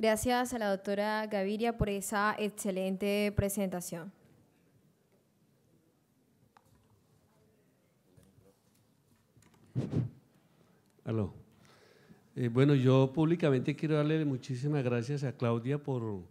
Gracias a la doctora Gaviria por esa excelente presentación. Aló. Eh, bueno, yo públicamente quiero darle muchísimas gracias a Claudia por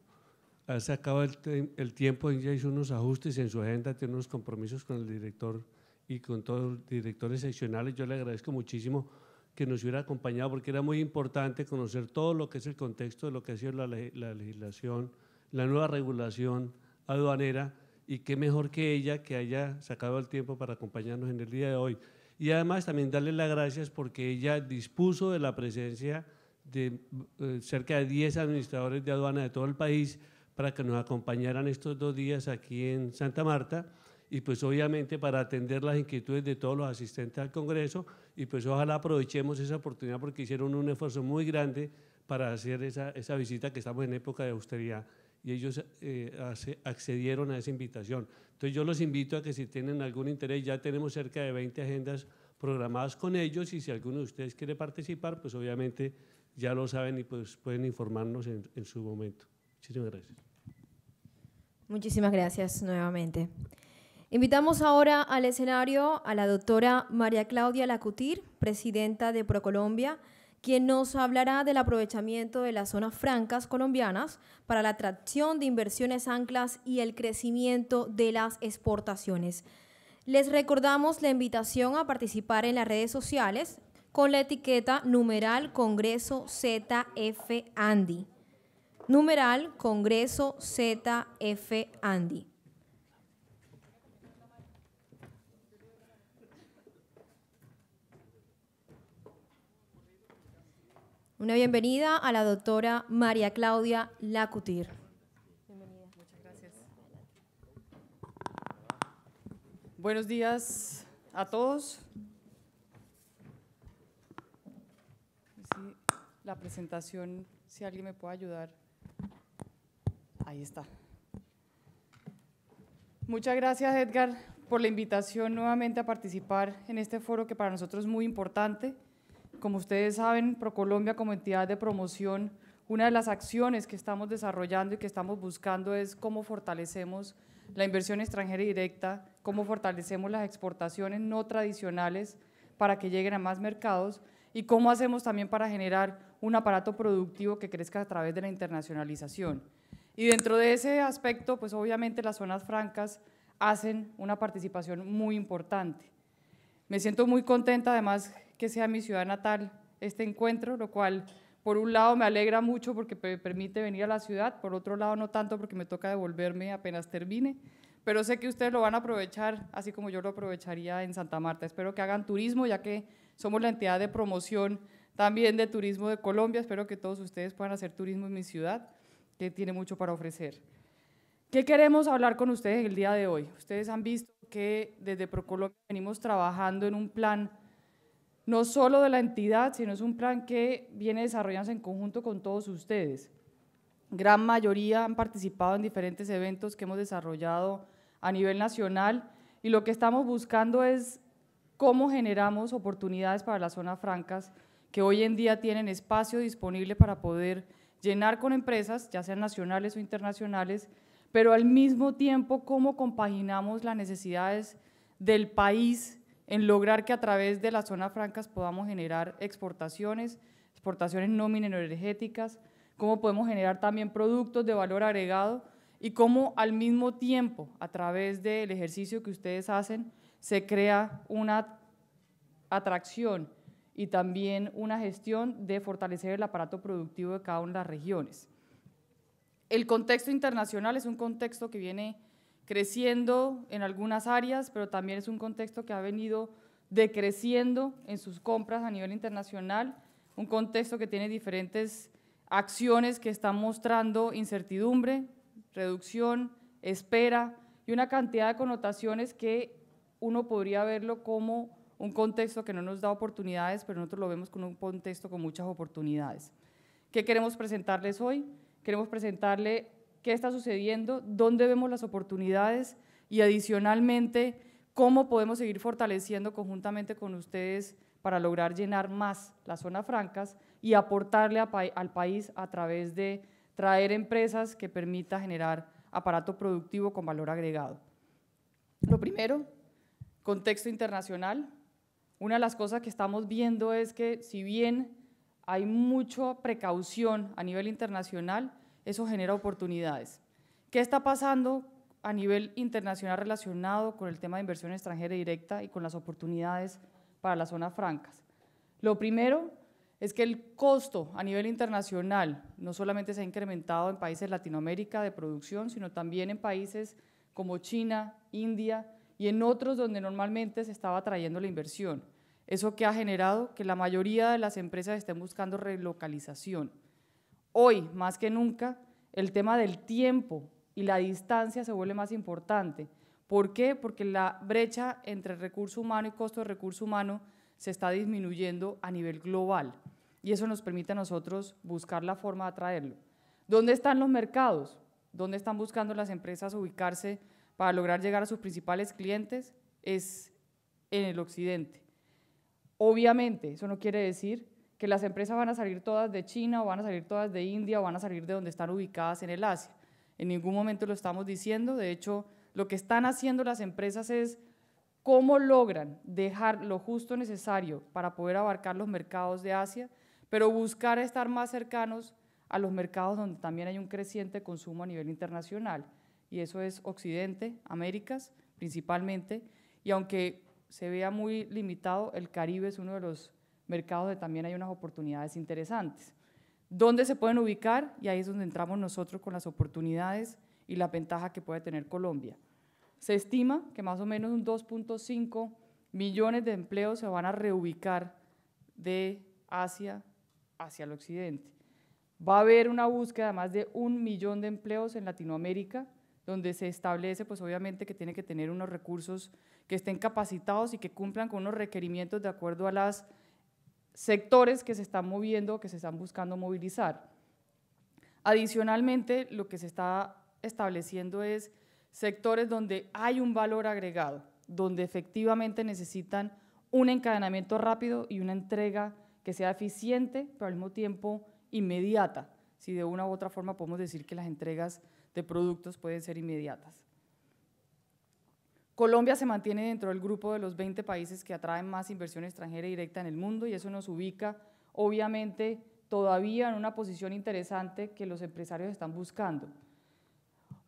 haber sacado el, tiempo. Ella hizo unos ajustes en su agenda, tiene unos compromisos con el director y con todos los directores seccionales. Yo le agradezco muchísimo que nos hubiera acompañado, porque era muy importante conocer todo lo que es el contexto de lo que ha sido la, legislación, la nueva regulación aduanera, y qué mejor que ella que haya sacado el tiempo para acompañarnos en el día de hoy. Y además también darle las gracias porque ella dispuso de la presencia de eh, cerca de 10 administradores de aduana de todo el país para que nos acompañaran estos dos días aquí en Santa Marta y pues obviamente para atender las inquietudes de todos los asistentes al Congreso y pues ojalá aprovechemos esa oportunidad porque hicieron un esfuerzo muy grande para hacer esa, esa visita que estamos en época de austeridad y ellos eh, accedieron a esa invitación. Entonces yo los invito a que si tienen algún interés, ya tenemos cerca de 20 agendas programadas con ellos y si alguno de ustedes quiere participar, pues obviamente ya lo saben y pues pueden informarnos en, en su momento. Muchísimas gracias. Muchísimas gracias nuevamente. Invitamos ahora al escenario a la doctora María Claudia Lacutir, presidenta de ProColombia, quien nos hablará del aprovechamiento de las zonas francas colombianas para la atracción de inversiones anclas y el crecimiento de las exportaciones. Les recordamos la invitación a participar en las redes sociales con la etiqueta numeral Congreso ZF Andy. Numeral Congreso ZF Andy. Una bienvenida a la doctora María Claudia Lacutir. Bienvenida. Muchas gracias. Buenos días a todos. la presentación, si alguien me puede ayudar. Ahí está. Muchas gracias, Edgar, por la invitación nuevamente a participar en este foro que para nosotros es muy importante. Como ustedes saben, ProColombia como entidad de promoción, una de las acciones que estamos desarrollando y que estamos buscando es cómo fortalecemos la inversión extranjera directa, cómo fortalecemos las exportaciones no tradicionales para que lleguen a más mercados y cómo hacemos también para generar un aparato productivo que crezca a través de la internacionalización. Y dentro de ese aspecto, pues obviamente las zonas francas hacen una participación muy importante. Me siento muy contenta además que sea mi ciudad natal este encuentro, lo cual por un lado me alegra mucho porque me permite venir a la ciudad, por otro lado no tanto porque me toca devolverme apenas termine, pero sé que ustedes lo van a aprovechar, así como yo lo aprovecharía en Santa Marta. Espero que hagan turismo, ya que somos la entidad de promoción también de turismo de Colombia. Espero que todos ustedes puedan hacer turismo en mi ciudad, que tiene mucho para ofrecer. ¿Qué queremos hablar con ustedes el día de hoy? Ustedes han visto que desde ProColombia venimos trabajando en un plan no solo de la entidad, sino es un plan que viene desarrollándose en conjunto con todos ustedes. Gran mayoría han participado en diferentes eventos que hemos desarrollado a nivel nacional y lo que estamos buscando es cómo generamos oportunidades para las zonas francas que hoy en día tienen espacio disponible para poder llenar con empresas, ya sean nacionales o internacionales, pero al mismo tiempo cómo compaginamos las necesidades del país en lograr que a través de las zonas francas podamos generar exportaciones, exportaciones no mineroenergéticas, cómo podemos generar también productos de valor agregado y cómo al mismo tiempo, a través del ejercicio que ustedes hacen, se crea una atracción y también una gestión de fortalecer el aparato productivo de cada una de las regiones. El contexto internacional es un contexto que viene creciendo en algunas áreas, pero también es un contexto que ha venido decreciendo en sus compras a nivel internacional, un contexto que tiene diferentes acciones que están mostrando incertidumbre, reducción, espera y una cantidad de connotaciones que uno podría verlo como un contexto que no nos da oportunidades, pero nosotros lo vemos como un contexto con muchas oportunidades. ¿Qué queremos presentarles hoy? Queremos presentarle qué está sucediendo, dónde vemos las oportunidades y adicionalmente cómo podemos seguir fortaleciendo conjuntamente con ustedes para lograr llenar más las zonas francas y aportarle al país a través de traer empresas que permita generar aparato productivo con valor agregado. Lo primero, contexto internacional. Una de las cosas que estamos viendo es que si bien hay mucha precaución a nivel internacional, eso genera oportunidades. ¿Qué está pasando a nivel internacional relacionado con el tema de inversión extranjera directa y con las oportunidades para las zonas francas? Lo primero es que el costo a nivel internacional no solamente se ha incrementado en países de Latinoamérica de producción, sino también en países como China, India y en otros donde normalmente se estaba trayendo la inversión. Eso que ha generado que la mayoría de las empresas estén buscando relocalización. Hoy, más que nunca, el tema del tiempo y la distancia se vuelve más importante. ¿Por qué? Porque la brecha entre recurso humano y costo de recurso humano se está disminuyendo a nivel global y eso nos permite a nosotros buscar la forma de atraerlo. ¿Dónde están los mercados? ¿Dónde están buscando las empresas ubicarse para lograr llegar a sus principales clientes? Es en el occidente. Obviamente, eso no quiere decir que las empresas van a salir todas de China o van a salir todas de India o van a salir de donde están ubicadas en el Asia. En ningún momento lo estamos diciendo. De hecho, lo que están haciendo las empresas es cómo logran dejar lo justo necesario para poder abarcar los mercados de Asia, pero buscar estar más cercanos a los mercados donde también hay un creciente consumo a nivel internacional. Y eso es Occidente, Américas principalmente. Y aunque se vea muy limitado, el Caribe es uno de los mercado donde también hay unas oportunidades interesantes. ¿Dónde se pueden ubicar? Y ahí es donde entramos nosotros con las oportunidades y la ventaja que puede tener Colombia. Se estima que más o menos un 2.5 millones de empleos se van a reubicar de Asia hacia el occidente. Va a haber una búsqueda de más de un millón de empleos en Latinoamérica, donde se establece, pues obviamente que tiene que tener unos recursos que estén capacitados y que cumplan con unos requerimientos de acuerdo a las sectores que se están moviendo, que se están buscando movilizar. Adicionalmente, lo que se está estableciendo es sectores donde hay un valor agregado, donde efectivamente necesitan un encadenamiento rápido y una entrega que sea eficiente, pero al mismo tiempo inmediata. Si de una u otra forma podemos decir que las entregas de productos pueden ser inmediatas. Colombia se mantiene dentro del grupo de los 20 países que atraen más inversión extranjera directa en el mundo y eso nos ubica, obviamente, todavía en una posición interesante que los empresarios están buscando.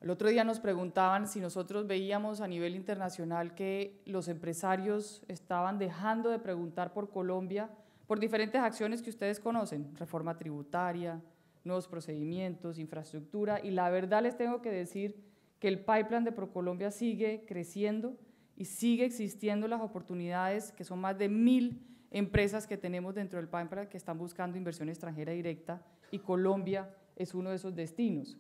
El otro día nos preguntaban si nosotros veíamos a nivel internacional que los empresarios estaban dejando de preguntar por Colombia por diferentes acciones que ustedes conocen, reforma tributaria, nuevos procedimientos, infraestructura, y la verdad les tengo que decir que el pipeline de ProColombia sigue creciendo y sigue existiendo las oportunidades, que son más de mil empresas que tenemos dentro del pipeline que están buscando inversión extranjera directa y Colombia es uno de esos destinos.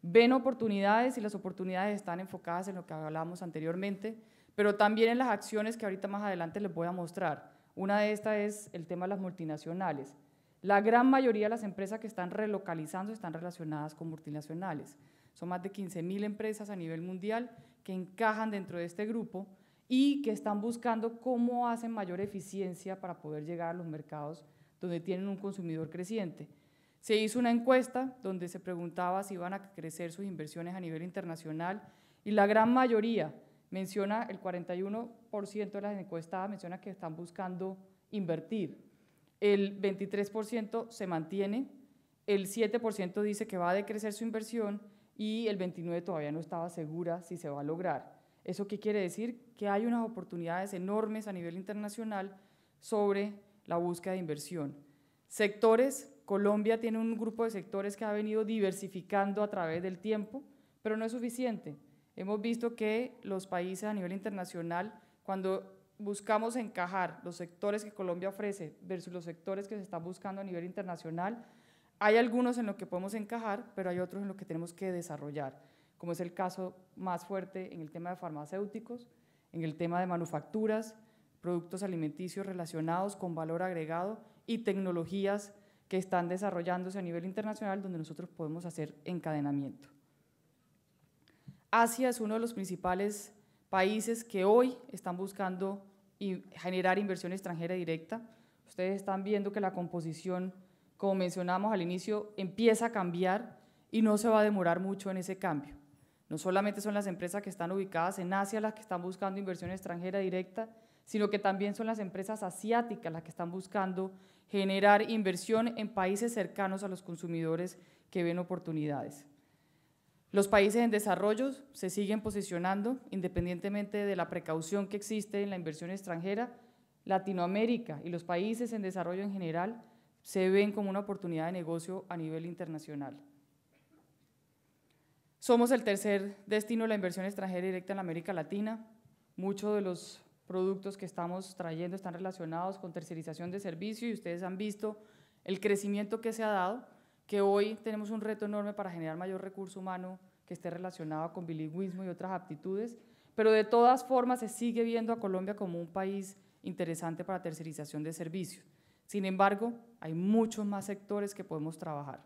Ven oportunidades y las oportunidades están enfocadas en lo que hablábamos anteriormente, pero también en las acciones que ahorita más adelante les voy a mostrar. Una de estas es el tema de las multinacionales. La gran mayoría de las empresas que están relocalizando están relacionadas con multinacionales. Son más de 15.000 empresas a nivel mundial que encajan dentro de este grupo y que están buscando cómo hacen mayor eficiencia para poder llegar a los mercados donde tienen un consumidor creciente. Se hizo una encuesta donde se preguntaba si iban a crecer sus inversiones a nivel internacional y la gran mayoría menciona, el 41% de las encuestadas menciona que están buscando invertir. El 23% se mantiene, el 7% dice que va a decrecer su inversión y el 29 todavía no estaba segura si se va a lograr. ¿Eso qué quiere decir? Que hay unas oportunidades enormes a nivel internacional sobre la búsqueda de inversión. Sectores, Colombia tiene un grupo de sectores que ha venido diversificando a través del tiempo, pero no es suficiente. Hemos visto que los países a nivel internacional, cuando buscamos encajar los sectores que Colombia ofrece versus los sectores que se están buscando a nivel internacional, hay algunos en los que podemos encajar, pero hay otros en los que tenemos que desarrollar, como es el caso más fuerte en el tema de farmacéuticos, en el tema de manufacturas, productos alimenticios relacionados con valor agregado y tecnologías que están desarrollándose a nivel internacional donde nosotros podemos hacer encadenamiento. Asia es uno de los principales países que hoy están buscando y generar inversión extranjera directa. Ustedes están viendo que la composición como mencionamos al inicio, empieza a cambiar y no se va a demorar mucho en ese cambio. No solamente son las empresas que están ubicadas en Asia las que están buscando inversión extranjera directa, sino que también son las empresas asiáticas las que están buscando generar inversión en países cercanos a los consumidores que ven oportunidades. Los países en desarrollo se siguen posicionando, independientemente de la precaución que existe en la inversión extranjera, Latinoamérica y los países en desarrollo en general se ven como una oportunidad de negocio a nivel internacional. Somos el tercer destino de la inversión extranjera directa en América Latina. Muchos de los productos que estamos trayendo están relacionados con tercerización de servicios y ustedes han visto el crecimiento que se ha dado, que hoy tenemos un reto enorme para generar mayor recurso humano que esté relacionado con bilingüismo y otras aptitudes, pero de todas formas se sigue viendo a Colombia como un país interesante para tercerización de servicios. Sin embargo, hay muchos más sectores que podemos trabajar.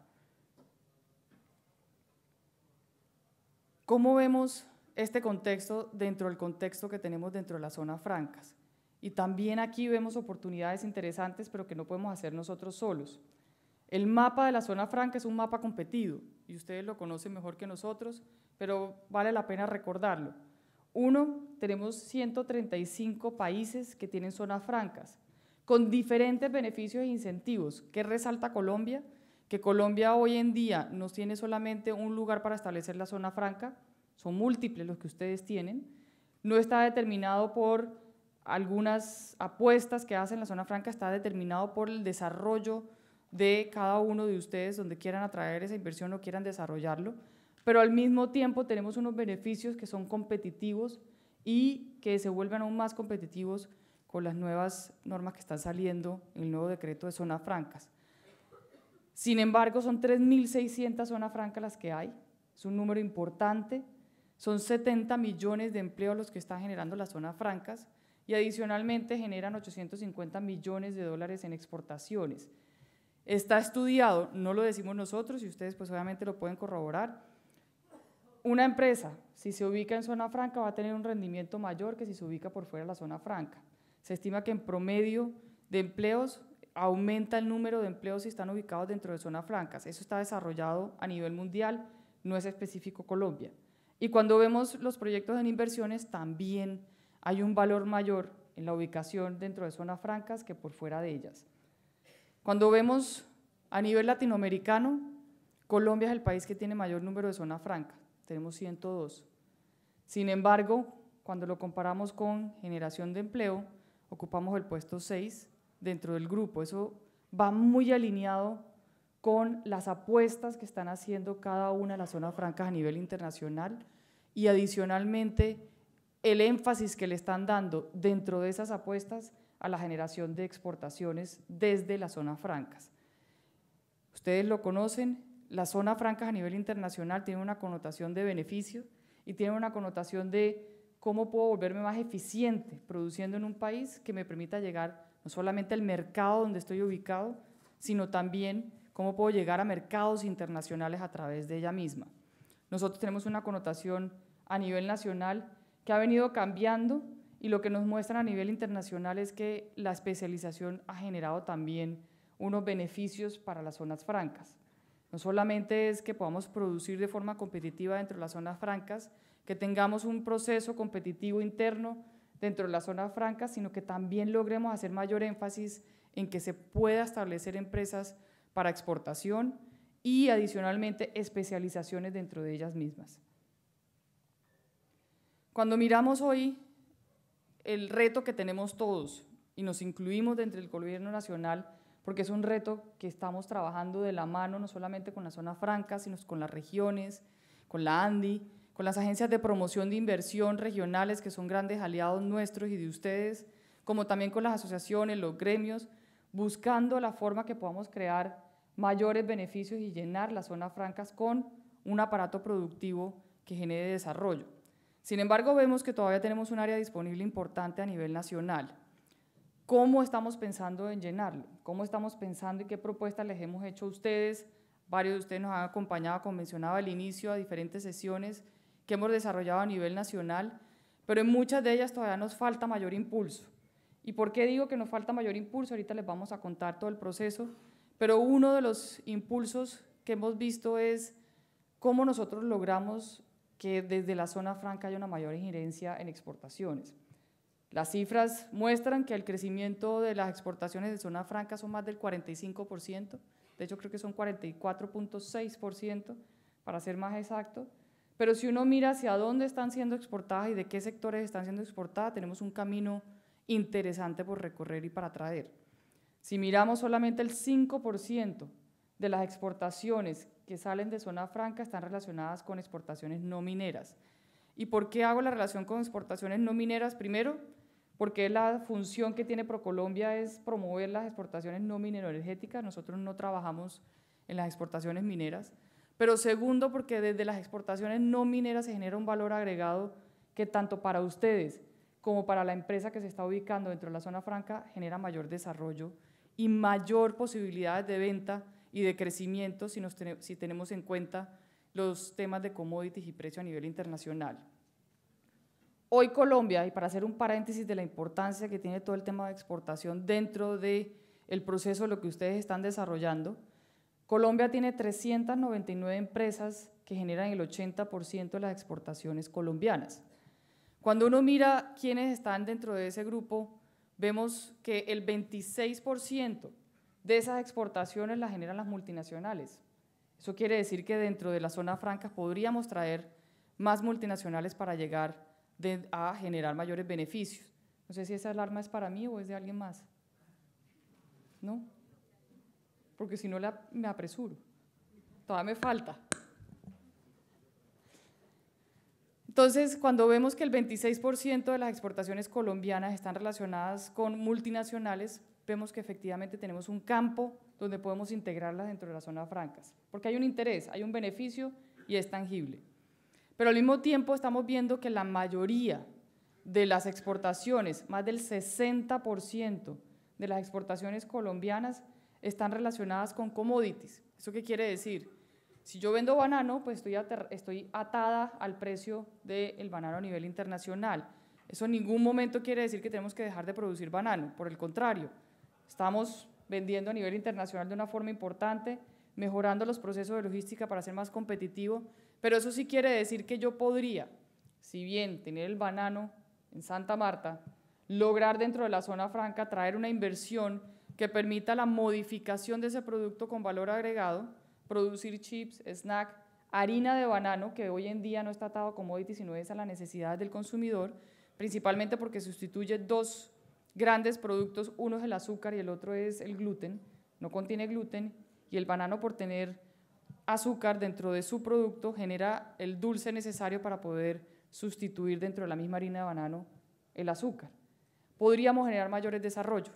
¿Cómo vemos este contexto dentro del contexto que tenemos dentro de las zonas francas? Y también aquí vemos oportunidades interesantes, pero que no podemos hacer nosotros solos. El mapa de la zona franca es un mapa competido, y ustedes lo conocen mejor que nosotros, pero vale la pena recordarlo. Uno, tenemos 135 países que tienen zonas francas con diferentes beneficios e incentivos. ¿Qué resalta Colombia? Que Colombia hoy en día no tiene solamente un lugar para establecer la zona franca, son múltiples los que ustedes tienen, no está determinado por algunas apuestas que hacen la zona franca, está determinado por el desarrollo de cada uno de ustedes, donde quieran atraer esa inversión o quieran desarrollarlo, pero al mismo tiempo tenemos unos beneficios que son competitivos y que se vuelven aún más competitivos con las nuevas normas que están saliendo, el nuevo decreto de zonas francas. Sin embargo, son 3.600 zonas francas las que hay, es un número importante, son 70 millones de empleos los que están generando las zonas francas y adicionalmente generan 850 millones de dólares en exportaciones. Está estudiado, no lo decimos nosotros y ustedes pues obviamente lo pueden corroborar. Una empresa, si se ubica en zona franca, va a tener un rendimiento mayor que si se ubica por fuera de la zona franca. Se estima que en promedio de empleos aumenta el número de empleos si están ubicados dentro de zonas francas. Eso está desarrollado a nivel mundial, no es específico Colombia. Y cuando vemos los proyectos en inversiones, también hay un valor mayor en la ubicación dentro de zonas francas que por fuera de ellas. Cuando vemos a nivel latinoamericano, Colombia es el país que tiene mayor número de zonas francas, tenemos 102. Sin embargo, cuando lo comparamos con generación de empleo, ocupamos el puesto 6 dentro del grupo. Eso va muy alineado con las apuestas que están haciendo cada una de las zonas francas a nivel internacional y adicionalmente el énfasis que le están dando dentro de esas apuestas a la generación de exportaciones desde las zonas francas. Ustedes lo conocen, las zonas francas a nivel internacional tienen una connotación de beneficio y tienen una connotación de cómo puedo volverme más eficiente produciendo en un país que me permita llegar no solamente al mercado donde estoy ubicado, sino también cómo puedo llegar a mercados internacionales a través de ella misma. Nosotros tenemos una connotación a nivel nacional que ha venido cambiando y lo que nos muestra a nivel internacional es que la especialización ha generado también unos beneficios para las zonas francas. No solamente es que podamos producir de forma competitiva dentro de las zonas francas, que tengamos un proceso competitivo interno dentro de la zona franca, sino que también logremos hacer mayor énfasis en que se pueda establecer empresas para exportación y adicionalmente especializaciones dentro de ellas mismas. Cuando miramos hoy el reto que tenemos todos y nos incluimos dentro del gobierno nacional, porque es un reto que estamos trabajando de la mano, no solamente con la zona franca, sino con las regiones, con la ANDI, con las agencias de promoción de inversión regionales, que son grandes aliados nuestros y de ustedes, como también con las asociaciones, los gremios, buscando la forma que podamos crear mayores beneficios y llenar las zonas francas con un aparato productivo que genere desarrollo. Sin embargo, vemos que todavía tenemos un área disponible importante a nivel nacional. ¿Cómo estamos pensando en llenarlo? ¿Cómo estamos pensando y qué propuestas les hemos hecho a ustedes? Varios de ustedes nos han acompañado, como mencionaba al inicio, a diferentes sesiones que hemos desarrollado a nivel nacional, pero en muchas de ellas todavía nos falta mayor impulso. ¿Y por qué digo que nos falta mayor impulso? Ahorita les vamos a contar todo el proceso, pero uno de los impulsos que hemos visto es cómo nosotros logramos que desde la zona franca haya una mayor injerencia en exportaciones. Las cifras muestran que el crecimiento de las exportaciones de zona franca son más del 45%, de hecho creo que son 44.6% para ser más exacto, pero si uno mira hacia dónde están siendo exportadas y de qué sectores están siendo exportadas, tenemos un camino interesante por recorrer y para traer. Si miramos solamente el 5% de las exportaciones que salen de zona franca están relacionadas con exportaciones no mineras. ¿Y por qué hago la relación con exportaciones no mineras? Primero, porque la función que tiene Procolombia es promover las exportaciones no minero energéticas Nosotros no trabajamos en las exportaciones mineras. Pero segundo, porque desde las exportaciones no mineras se genera un valor agregado que tanto para ustedes como para la empresa que se está ubicando dentro de la zona franca genera mayor desarrollo y mayor posibilidades de venta y de crecimiento si, nos si tenemos en cuenta los temas de commodities y precio a nivel internacional. Hoy Colombia, y para hacer un paréntesis de la importancia que tiene todo el tema de exportación dentro del el proceso de lo que ustedes están desarrollando, Colombia tiene 399 empresas que generan el 80% de las exportaciones colombianas. Cuando uno mira quiénes están dentro de ese grupo, vemos que el 26% de esas exportaciones las generan las multinacionales. Eso quiere decir que dentro de la zona franca podríamos traer más multinacionales para llegar a generar mayores beneficios. No sé si esa alarma es para mí o es de alguien más. ¿No? porque si no la, me apresuro. Todavía me falta. Entonces, cuando vemos que el 26% de las exportaciones colombianas están relacionadas con multinacionales, vemos que efectivamente tenemos un campo donde podemos integrarlas dentro de las zonas francas, porque hay un interés, hay un beneficio y es tangible. Pero al mismo tiempo estamos viendo que la mayoría de las exportaciones, más del 60% de las exportaciones colombianas, están relacionadas con commodities. ¿Eso qué quiere decir? Si yo vendo banano, pues estoy, atada al precio del banano a nivel internacional. Eso en ningún momento quiere decir que tenemos que dejar de producir banano, por el contrario, estamos vendiendo a nivel internacional de una forma importante, mejorando los procesos de logística para ser más competitivo, pero eso sí quiere decir que yo podría, si bien tener el banano en Santa Marta, lograr dentro de la zona franca traer una inversión que permita la modificación de ese producto con valor agregado, producir chips, snack, harina de banano, que hoy en día no está atado a commodities, sino es a la necesidad del consumidor, principalmente porque sustituye dos grandes productos, uno es el azúcar y el otro es el gluten, no contiene gluten, y el banano por tener azúcar dentro de su producto genera el dulce necesario para poder sustituir dentro de la misma harina de banano el azúcar. Podríamos generar mayores desarrollos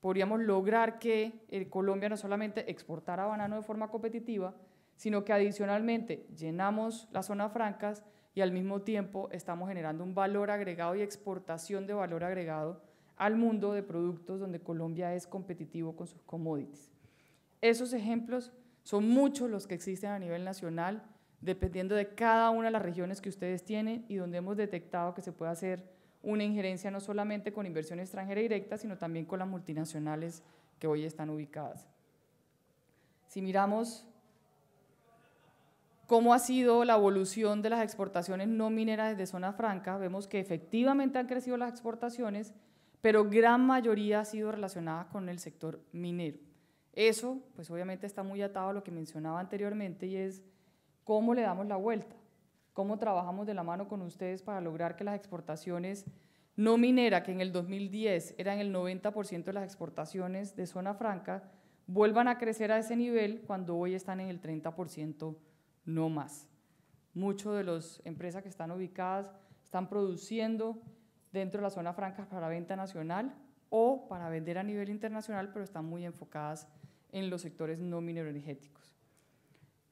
podríamos lograr que eh, Colombia no solamente exportara banano de forma competitiva, sino que adicionalmente llenamos las zonas francas y al mismo tiempo estamos generando un valor agregado y exportación de valor agregado al mundo de productos donde Colombia es competitivo con sus commodities. Esos ejemplos son muchos los que existen a nivel nacional, dependiendo de cada una de las regiones que ustedes tienen y donde hemos detectado que se puede hacer una injerencia no solamente con inversión extranjera directa, sino también con las multinacionales que hoy están ubicadas. Si miramos cómo ha sido la evolución de las exportaciones no mineras desde zona franca, vemos que efectivamente han crecido las exportaciones, pero gran mayoría ha sido relacionada con el sector minero. Eso, pues obviamente está muy atado a lo que mencionaba anteriormente y es cómo le damos la vuelta cómo trabajamos de la mano con ustedes para lograr que las exportaciones no minera, que en el 2010 eran el 90% de las exportaciones de zona franca, vuelvan a crecer a ese nivel cuando hoy están en el 30% no más. Muchas de las empresas que están ubicadas están produciendo dentro de la zona franca para venta nacional o para vender a nivel internacional, pero están muy enfocadas en los sectores no mineroenergéticos.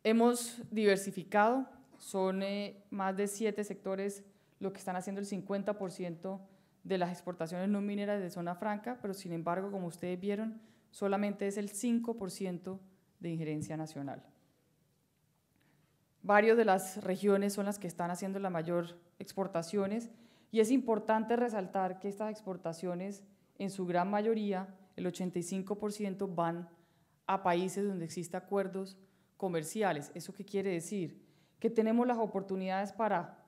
Hemos diversificado, son eh, más de siete sectores lo que están haciendo el 50% de las exportaciones no mineras de zona franca, pero sin embargo, como ustedes vieron, solamente es el 5% de injerencia nacional. Varios de las regiones son las que están haciendo la mayor exportaciones y es importante resaltar que estas exportaciones, en su gran mayoría, el 85% van a países donde existen acuerdos comerciales. ¿Eso qué quiere decir? que tenemos las oportunidades para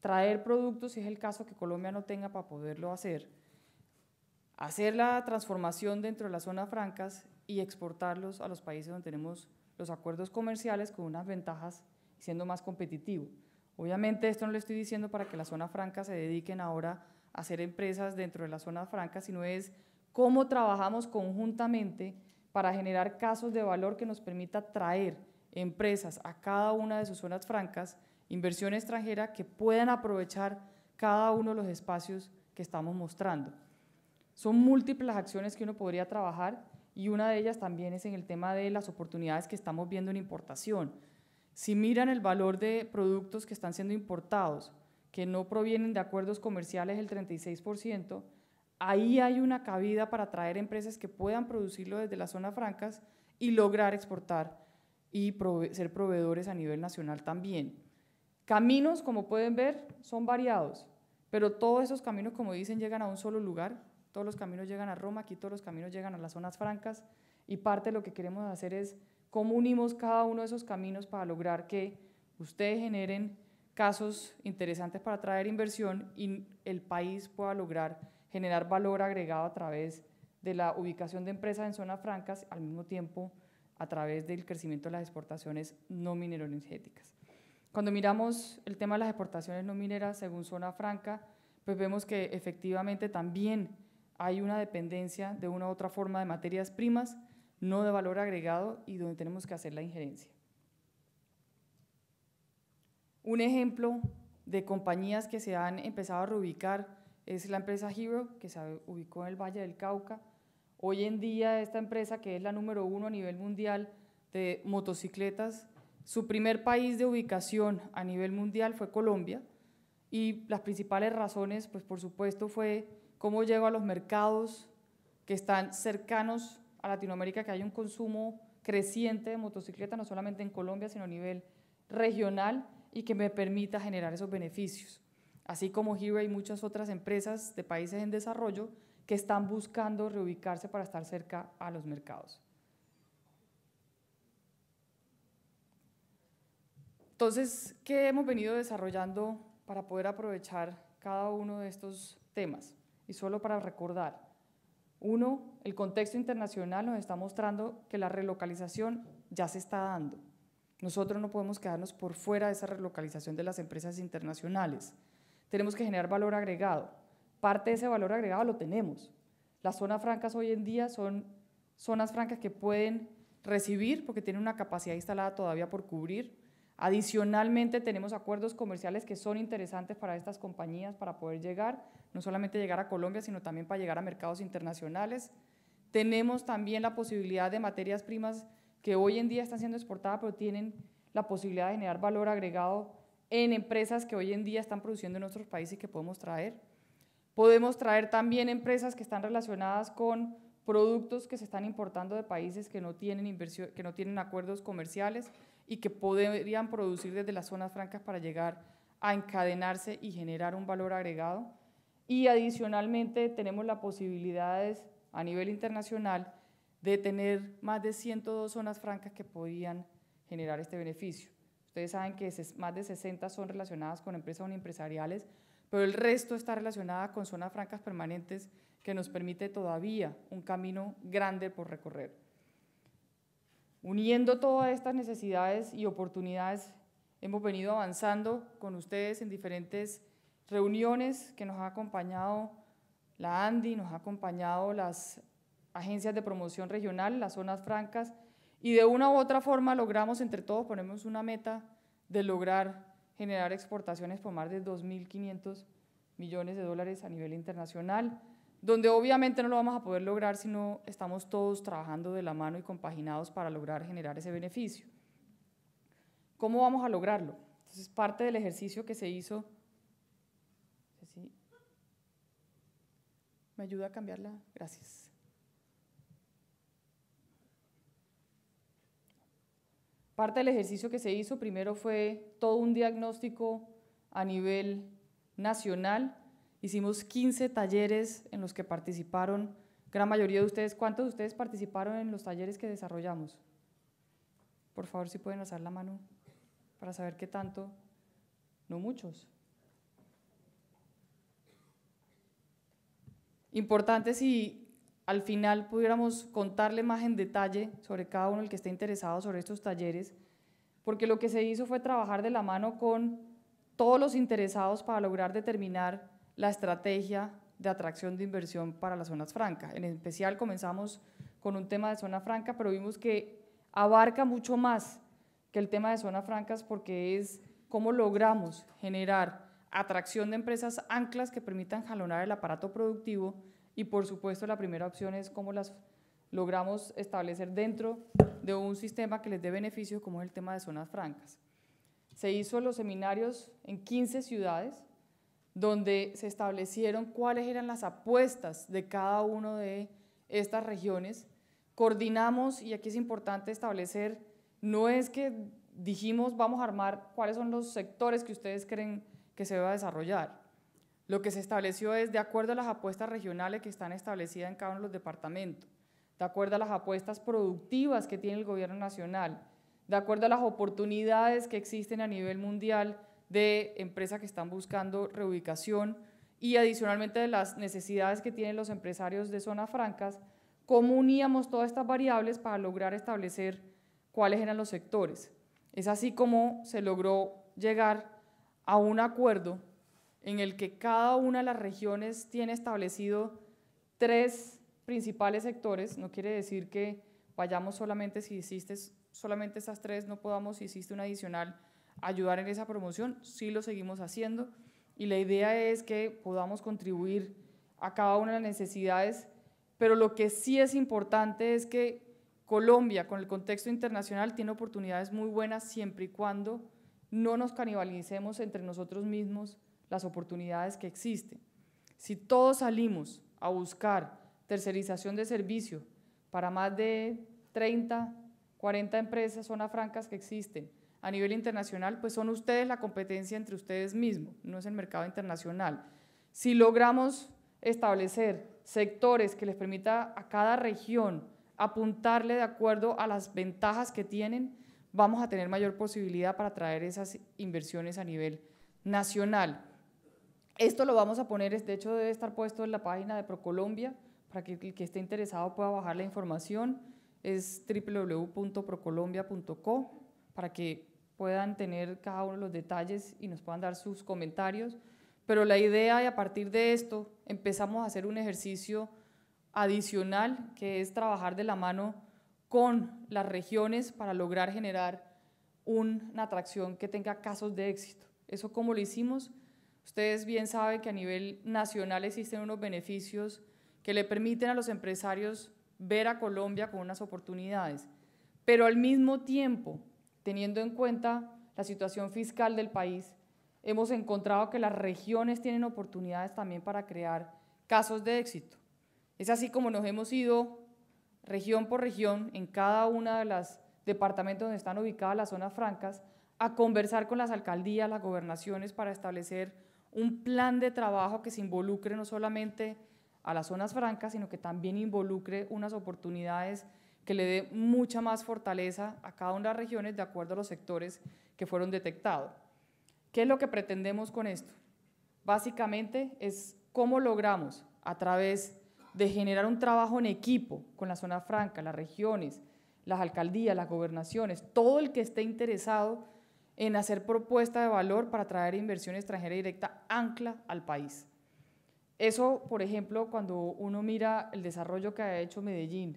traer productos, si es el caso que Colombia no tenga para poderlo hacer, hacer la transformación dentro de las zonas francas y exportarlos a los países donde tenemos los acuerdos comerciales con unas ventajas siendo más competitivo. Obviamente esto no lo estoy diciendo para que las zonas francas se dediquen ahora a hacer empresas dentro de las zonas francas, sino es cómo trabajamos conjuntamente para generar casos de valor que nos permita traer empresas a cada una de sus zonas francas, inversión extranjera que puedan aprovechar cada uno de los espacios que estamos mostrando. Son múltiples acciones que uno podría trabajar y una de ellas también es en el tema de las oportunidades que estamos viendo en importación. Si miran el valor de productos que están siendo importados, que no provienen de acuerdos comerciales, el 36%, ahí hay una cabida para traer empresas que puedan producirlo desde las zonas francas y lograr exportar y ser proveedores a nivel nacional también. Caminos, como pueden ver, son variados, pero todos esos caminos, como dicen, llegan a un solo lugar. Todos los caminos llegan a Roma, aquí todos los caminos llegan a las zonas francas y parte de lo que queremos hacer es cómo unimos cada uno de esos caminos para lograr que ustedes generen casos interesantes para atraer inversión y el país pueda lograr generar valor agregado a través de la ubicación de empresas en zonas francas, al mismo tiempo a través del crecimiento de las exportaciones no minero-energéticas. Cuando miramos el tema de las exportaciones no mineras según zona franca, pues vemos que efectivamente también hay una dependencia de una u otra forma de materias primas, no de valor agregado y donde tenemos que hacer la injerencia. Un ejemplo de compañías que se han empezado a reubicar es la empresa Hero, que se ubicó en el Valle del Cauca, Hoy en día esta empresa, que es la número uno a nivel mundial de motocicletas, su primer país de ubicación a nivel mundial fue Colombia y las principales razones, pues por supuesto, fue cómo llego a los mercados que están cercanos a Latinoamérica, que hay un consumo creciente de motocicletas, no solamente en Colombia, sino a nivel regional y que me permita generar esos beneficios. Así como Hero y muchas otras empresas de países en desarrollo que están buscando reubicarse para estar cerca a los mercados. Entonces, ¿qué hemos venido desarrollando para poder aprovechar cada uno de estos temas? Y solo para recordar, uno, el contexto internacional nos está mostrando que la relocalización ya se está dando. Nosotros no podemos quedarnos por fuera de esa relocalización de las empresas internacionales. Tenemos que generar valor agregado parte de ese valor agregado lo tenemos. Las zonas francas hoy en día son zonas francas que pueden recibir porque tienen una capacidad instalada todavía por cubrir. Adicionalmente tenemos acuerdos comerciales que son interesantes para estas compañías para poder llegar, no solamente llegar a Colombia, sino también para llegar a mercados internacionales. Tenemos también la posibilidad de materias primas que hoy en día están siendo exportadas, pero tienen la posibilidad de generar valor agregado en empresas que hoy en día están produciendo en nuestros países y que podemos traer. Podemos traer también empresas que están relacionadas con productos que se están importando de países que no tienen, que no tienen acuerdos comerciales y que podrían producir desde las zonas francas para llegar a encadenarse y generar un valor agregado. Y adicionalmente tenemos las posibilidades a nivel internacional de tener más de 102 zonas francas que podían generar este beneficio. Ustedes saben que más de 60 son relacionadas con empresas empresariales pero el resto está relacionada con zonas francas permanentes que nos permite todavía un camino grande por recorrer. Uniendo todas estas necesidades y oportunidades, hemos venido avanzando con ustedes en diferentes reuniones que nos ha acompañado la ANDI, nos ha acompañado las agencias de promoción regional, las zonas francas, y de una u otra forma logramos entre todos, ponemos una meta de lograr generar exportaciones por más de 2.500 millones de dólares a nivel internacional, donde obviamente no lo vamos a poder lograr si no estamos todos trabajando de la mano y compaginados para lograr generar ese beneficio. ¿Cómo vamos a lograrlo? Entonces, parte del ejercicio que se hizo... ¿Me ayuda a cambiarla? Gracias. Parte del ejercicio que se hizo primero fue todo un diagnóstico a nivel nacional. Hicimos 15 talleres en los que participaron gran mayoría de ustedes. ¿Cuántos de ustedes participaron en los talleres que desarrollamos? Por favor, si pueden alzar la mano para saber qué tanto. No muchos. Importante si al final pudiéramos contarle más en detalle sobre cada uno el que esté interesado sobre estos talleres, porque lo que se hizo fue trabajar de la mano con todos los interesados para lograr determinar la estrategia de atracción de inversión para las zonas francas. En especial comenzamos con un tema de zona franca, pero vimos que abarca mucho más que el tema de zonas francas porque es cómo logramos generar atracción de empresas anclas que permitan jalonar el aparato productivo y por supuesto la primera opción es cómo las logramos establecer dentro de un sistema que les dé beneficio, como es el tema de zonas francas. Se hizo los seminarios en 15 ciudades, donde se establecieron cuáles eran las apuestas de cada una de estas regiones. Coordinamos, y aquí es importante establecer, no es que dijimos vamos a armar cuáles son los sectores que ustedes creen que se va a desarrollar, lo que se estableció es de acuerdo a las apuestas regionales que están establecidas en cada uno de los departamentos, de acuerdo a las apuestas productivas que tiene el gobierno nacional, de acuerdo a las oportunidades que existen a nivel mundial de empresas que están buscando reubicación y adicionalmente de las necesidades que tienen los empresarios de zonas francas, cómo uníamos todas estas variables para lograr establecer cuáles eran los sectores. Es así como se logró llegar a un acuerdo en el que cada una de las regiones tiene establecido tres principales sectores. No quiere decir que vayamos solamente si hiciste solamente esas tres, no podamos, si hiciste una adicional, ayudar en esa promoción. Sí lo seguimos haciendo y la idea es que podamos contribuir a cada una de las necesidades, pero lo que sí es importante es que Colombia, con el contexto internacional, tiene oportunidades muy buenas siempre y cuando no nos canibalicemos entre nosotros mismos las oportunidades que existen. Si todos salimos a buscar tercerización de servicio para más de 30, 40 empresas zonas francas que existen a nivel internacional, pues son ustedes la competencia entre ustedes mismos, no es el mercado internacional. Si logramos establecer sectores que les permita a cada región apuntarle de acuerdo a las ventajas que tienen, vamos a tener mayor posibilidad para traer esas inversiones a nivel nacional. Esto lo vamos a poner, de hecho debe estar puesto en la página de Procolombia para que el que esté interesado pueda bajar la información. Es www.procolombia.co para que puedan tener cada uno los detalles y nos puedan dar sus comentarios. Pero la idea y a partir de esto empezamos a hacer un ejercicio adicional que es trabajar de la mano con las regiones para lograr generar una atracción que tenga casos de éxito. ¿Eso cómo lo hicimos? Ustedes bien saben que a nivel nacional existen unos beneficios que le permiten a los empresarios ver a Colombia con unas oportunidades, pero al mismo tiempo, teniendo en cuenta la situación fiscal del país, hemos encontrado que las regiones tienen oportunidades también para crear casos de éxito. Es así como nos hemos ido región por región en cada una de las departamentos donde están ubicadas las zonas francas a conversar con las alcaldías, las gobernaciones para establecer un plan de trabajo que se involucre no solamente a las zonas francas, sino que también involucre unas oportunidades que le dé mucha más fortaleza a cada una de las regiones de acuerdo a los sectores que fueron detectados. ¿Qué es lo que pretendemos con esto? Básicamente es cómo logramos a través de generar un trabajo en equipo con las zonas francas, las regiones, las alcaldías, las gobernaciones, todo el que esté interesado en hacer propuesta de valor para traer inversión extranjera directa ancla al país. Eso, por ejemplo, cuando uno mira el desarrollo que ha hecho Medellín,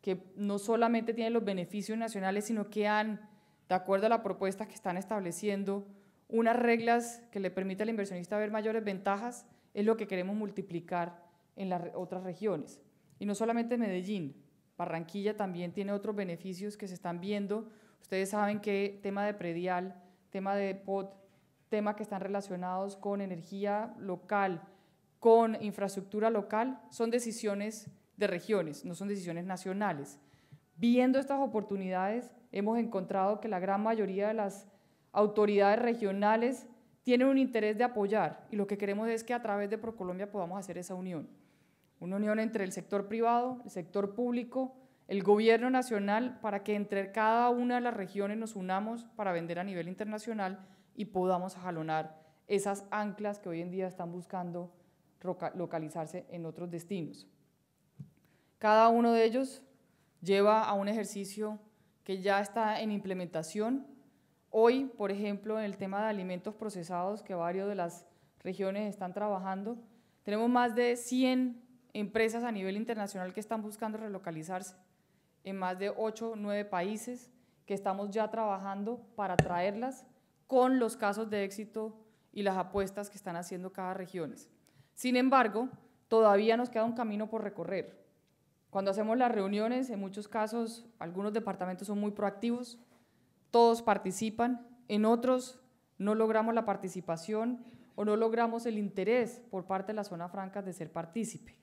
que no solamente tiene los beneficios nacionales, sino que han, de acuerdo a la propuesta que están estableciendo, unas reglas que le permiten al inversionista ver mayores ventajas, es lo que queremos multiplicar en las otras regiones. Y no solamente Medellín, Barranquilla también tiene otros beneficios que se están viendo Ustedes saben que tema de predial, tema de POT, tema que están relacionados con energía local, con infraestructura local, son decisiones de regiones, no son decisiones nacionales. Viendo estas oportunidades, hemos encontrado que la gran mayoría de las autoridades regionales tienen un interés de apoyar y lo que queremos es que a través de ProColombia podamos hacer esa unión. Una unión entre el sector privado, el sector público, el gobierno nacional para que entre cada una de las regiones nos unamos para vender a nivel internacional y podamos jalonar esas anclas que hoy en día están buscando localizarse en otros destinos. Cada uno de ellos lleva a un ejercicio que ya está en implementación. Hoy, por ejemplo, en el tema de alimentos procesados que varios de las regiones están trabajando, tenemos más de 100 empresas a nivel internacional que están buscando relocalizarse en más de ocho o 9 países que estamos ya trabajando para traerlas con los casos de éxito y las apuestas que están haciendo cada regiones. Sin embargo, todavía nos queda un camino por recorrer. Cuando hacemos las reuniones, en muchos casos, algunos departamentos son muy proactivos, todos participan, en otros no logramos la participación o no logramos el interés por parte de la zona franca de ser partícipe.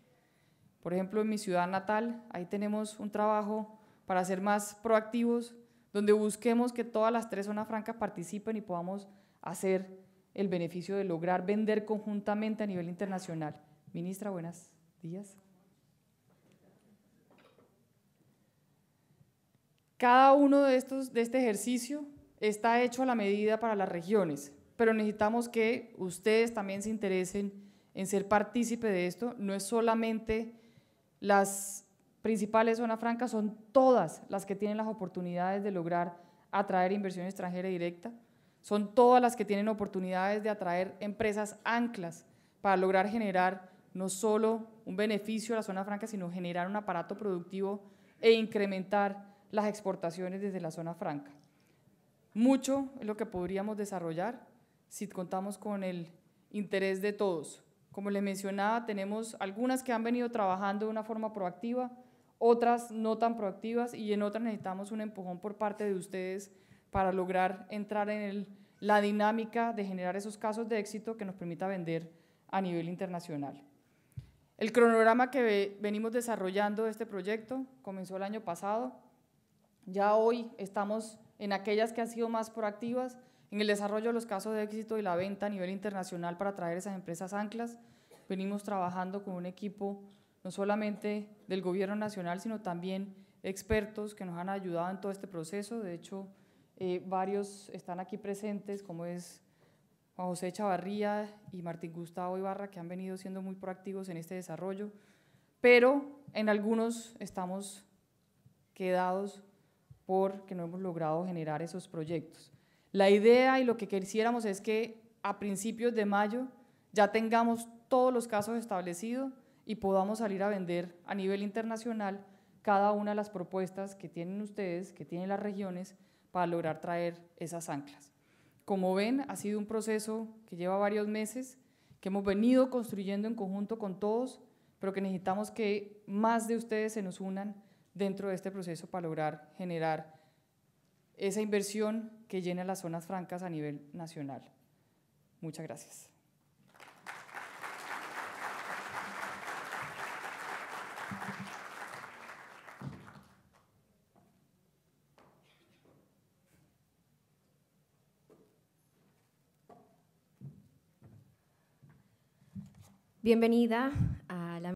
Por ejemplo, en mi ciudad natal, ahí tenemos un trabajo para ser más proactivos, donde busquemos que todas las tres zonas francas participen y podamos hacer el beneficio de lograr vender conjuntamente a nivel internacional. Ministra, buenos días. Cada uno de estos de este ejercicio está hecho a la medida para las regiones, pero necesitamos que ustedes también se interesen en ser partícipe de esto. No es solamente las principales zonas francas son todas las que tienen las oportunidades de lograr atraer inversión extranjera directa, son todas las que tienen oportunidades de atraer empresas anclas para lograr generar no solo un beneficio a la zona franca, sino generar un aparato productivo e incrementar las exportaciones desde la zona franca. Mucho es lo que podríamos desarrollar si contamos con el interés de todos. Como les mencionaba, tenemos algunas que han venido trabajando de una forma proactiva, otras no tan proactivas y en otras necesitamos un empujón por parte de ustedes para lograr entrar en la dinámica de generar esos casos de éxito que nos permita vender a nivel internacional. El cronograma que venimos desarrollando de este proyecto comenzó el año pasado. Ya hoy estamos en aquellas que han sido más proactivas, en el desarrollo de los casos de éxito y la venta a nivel internacional para atraer esas empresas anclas, venimos trabajando con un equipo no solamente del gobierno nacional, sino también expertos que nos han ayudado en todo este proceso. De hecho, eh, varios están aquí presentes, como es Juan José Chavarría y Martín Gustavo Ibarra, que han venido siendo muy proactivos en este desarrollo, pero en algunos estamos quedados porque no hemos logrado generar esos proyectos. La idea y lo que quisiéramos es que a principios de mayo ya tengamos todos los casos establecidos y podamos salir a vender a nivel internacional cada una de las propuestas que tienen ustedes, que tienen las regiones, para lograr traer esas anclas. Como ven, ha sido un proceso que lleva varios meses, que hemos venido construyendo en conjunto con todos, pero que necesitamos que más de ustedes se nos unan dentro de este proceso para lograr generar esa inversión que llena las zonas francas a nivel nacional. Muchas gracias. Bienvenida